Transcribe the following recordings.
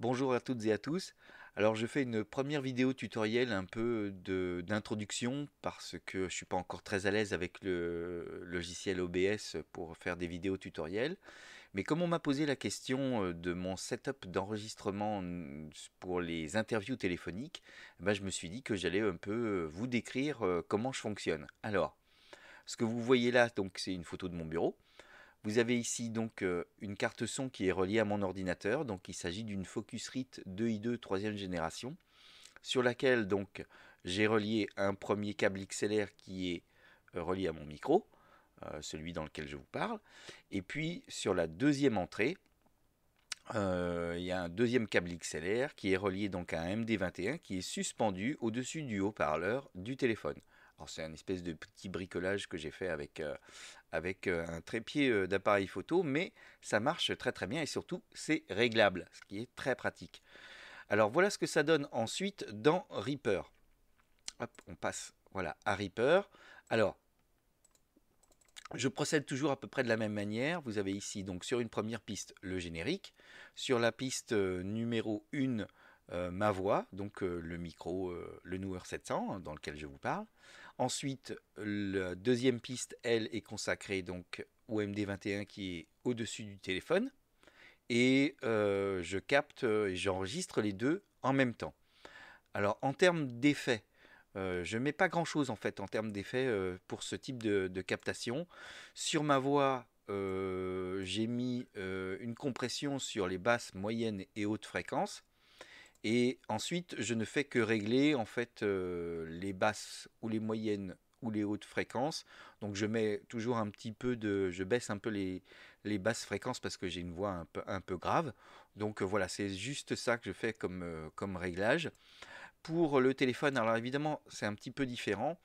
Bonjour à toutes et à tous. Alors je fais une première vidéo tutoriel un peu d'introduction parce que je ne suis pas encore très à l'aise avec le logiciel OBS pour faire des vidéos tutoriels. Mais comme on m'a posé la question euh, de mon setup d'enregistrement pour les interviews téléphoniques, eh ben, je me suis dit que j'allais un peu euh, vous décrire euh, comment je fonctionne. Alors, ce que vous voyez là, donc c'est une photo de mon bureau. Vous avez ici donc euh, une carte son qui est reliée à mon ordinateur, donc il s'agit d'une Focusrite 2i2 3 génération, sur laquelle donc j'ai relié un premier câble XLR qui est euh, relié à mon micro, euh, celui dans lequel je vous parle, et puis sur la deuxième entrée, il y a un deuxième câble XLR qui est relié donc à un MD21 qui est suspendu au-dessus du haut-parleur du téléphone c'est un espèce de petit bricolage que j'ai fait avec, euh, avec euh, un trépied euh, d'appareil photo, mais ça marche très très bien et surtout c'est réglable, ce qui est très pratique. Alors voilà ce que ça donne ensuite dans Reaper. on passe voilà, à Reaper. Alors, je procède toujours à peu près de la même manière. Vous avez ici donc sur une première piste le générique, sur la piste numéro 1 ma voix, donc le micro, le Newer 700 hein, dans lequel je vous parle. Ensuite, la deuxième piste, elle, est consacrée donc au MD21 qui est au-dessus du téléphone. Et euh, je capte euh, et j'enregistre les deux en même temps. Alors en termes d'effet, euh, je ne mets pas grand-chose en fait en termes d'effet pour ce type de, captation. Sur ma voix, j'ai mis une compression sur les basses, moyennes et hautes fréquences. Et ensuite, je ne fais que régler en fait euh, les basses ou les moyennes ou les hautes fréquences. Donc je mets toujours un petit peu de, je baisse un peu les, les basses fréquences parce que j'ai une voix un peu, un peu grave. Donc voilà, c'est juste ça que je fais comme, euh, comme réglage. Pour le téléphone, alors évidemment c'est un petit peu différent.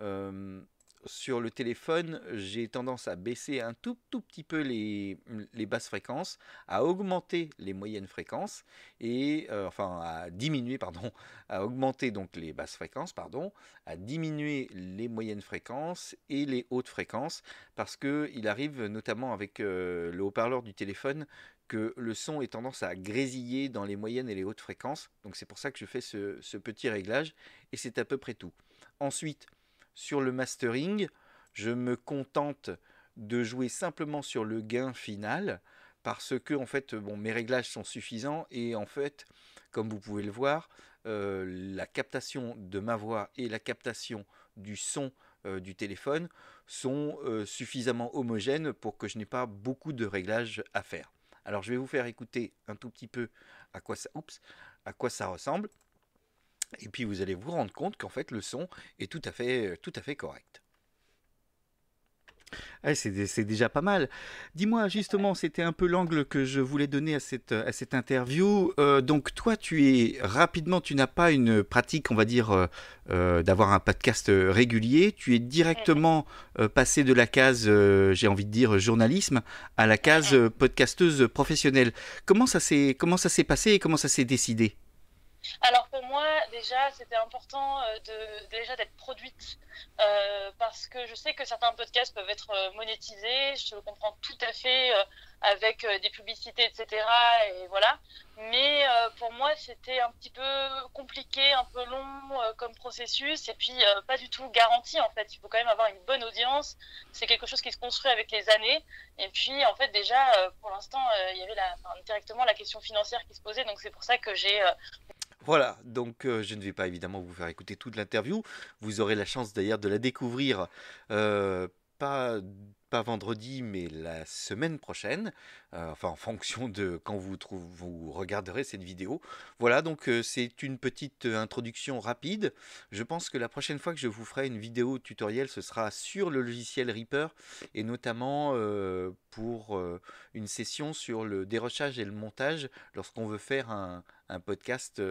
Euh, sur le téléphone, j'ai tendance à baisser un tout, tout petit peu les, basses fréquences, à augmenter les moyennes fréquences, et euh, enfin à diminuer, pardon, à augmenter donc les basses fréquences, pardon, à diminuer les moyennes fréquences et les hautes fréquences, parce qu'il arrive notamment avec euh, le haut-parleur du téléphone que le son ait tendance à grésiller dans les moyennes et les hautes fréquences. Donc c'est pour ça que je fais ce petit réglage, et c'est à peu près tout. Ensuite, sur le mastering, je me contente de jouer simplement sur le gain final parce que en fait bon mes réglages sont suffisants et en fait comme vous pouvez le voir euh, la captation de ma voix et la captation du son euh, du téléphone sont euh, suffisamment homogènes pour que je n'ai pas beaucoup de réglages à faire. Alors je vais vous faire écouter un tout petit peu à quoi ça ressemble. Et puis vous allez vous rendre compte qu'en fait le son est tout à fait, euh, tout à fait correct. c'est déjà pas mal. Dis-moi justement, c'était un peu l'angle que je voulais donner à cette, à cette interview. Euh, donc toi, tu es rapidement, tu n'as pas une pratique, on va dire, euh, d'avoir un podcast régulier. Tu es directement passé de la case, j'ai envie de dire, journalisme à la case podcasteuse professionnelle. Comment ça s'est passé et comment ça s'est décidé alors pour moi, déjà, c'était important euh, de, déjà d'être produite euh, parce que je sais que certains podcasts peuvent être euh, monétisés, je le comprends tout à fait avec des publicités, etc. Et voilà. Mais pour moi, c'était un petit peu compliqué, un peu long comme processus et puis pas du tout garanti en fait. Il faut quand même avoir une bonne audience. C'est quelque chose qui se construit avec les années. Et puis en fait, déjà, pour l'instant, il y avait directement la question financière qui se posait. Donc c'est pour ça que j'ai voilà, donc euh, je ne vais pas évidemment vous faire écouter toute l'interview. Vous aurez la chance d'ailleurs de la découvrir. Euh, pas pas vendredi, mais la semaine prochaine, euh, enfin en fonction de quand vous, vous regarderez cette vidéo. Voilà, donc euh, c'est une petite euh, introduction rapide. Je pense que la prochaine fois que je vous ferai une vidéo tutoriel, ce sera sur le logiciel Reaper, et notamment pour une session sur le dérochage et le montage lorsqu'on veut faire un podcast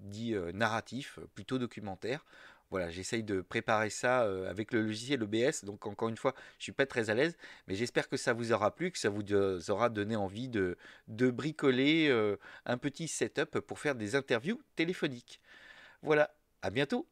dit narratif, plutôt documentaire. Voilà, j'essaye de préparer ça euh, avec le logiciel OBS. E Donc encore une fois, je ne suis pas très à l'aise, mais j'espère que ça vous aura plu, que ça vous aura donné envie de, de bricoler euh, un petit setup pour faire des interviews téléphoniques. Voilà, à bientôt